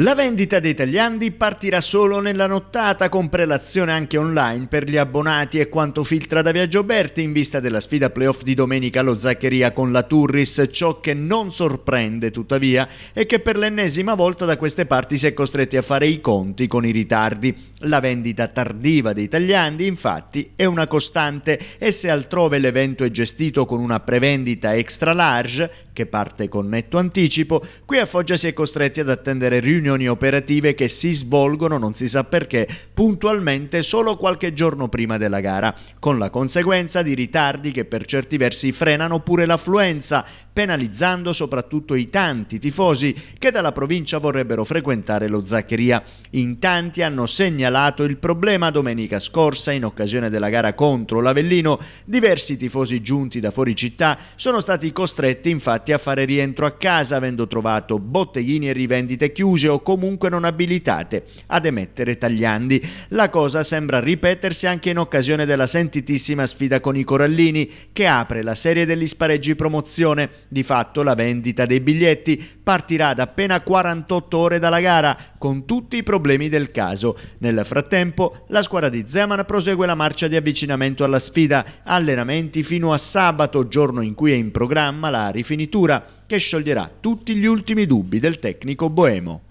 La vendita dei tagliandi partirà solo nella nottata con prelazione anche online per gli abbonati e quanto filtra da Viaggio Berti in vista della sfida playoff di domenica allo Zaccheria con la Turris. Ciò che non sorprende tuttavia è che per l'ennesima volta da queste parti si è costretti a fare i conti con i ritardi. La vendita tardiva dei tagliandi infatti è una costante e se altrove l'evento è gestito con una prevendita extra large che parte con netto anticipo, qui a Foggia si è costretti ad attendere riunioni operative che si svolgono, non si sa perché, puntualmente solo qualche giorno prima della gara, con la conseguenza di ritardi che per certi versi frenano pure l'affluenza penalizzando soprattutto i tanti tifosi che dalla provincia vorrebbero frequentare lo Zaccheria. In tanti hanno segnalato il problema domenica scorsa in occasione della gara contro l'Avellino. Diversi tifosi giunti da fuori città sono stati costretti infatti a fare rientro a casa avendo trovato botteghini e rivendite chiuse o comunque non abilitate ad emettere tagliandi. La cosa sembra ripetersi anche in occasione della sentitissima sfida con i Corallini che apre la serie degli spareggi promozione di fatto la vendita dei biglietti partirà da appena 48 ore dalla gara, con tutti i problemi del caso. Nel frattempo la squadra di Zeman prosegue la marcia di avvicinamento alla sfida, allenamenti fino a sabato, giorno in cui è in programma la rifinitura, che scioglierà tutti gli ultimi dubbi del tecnico boemo.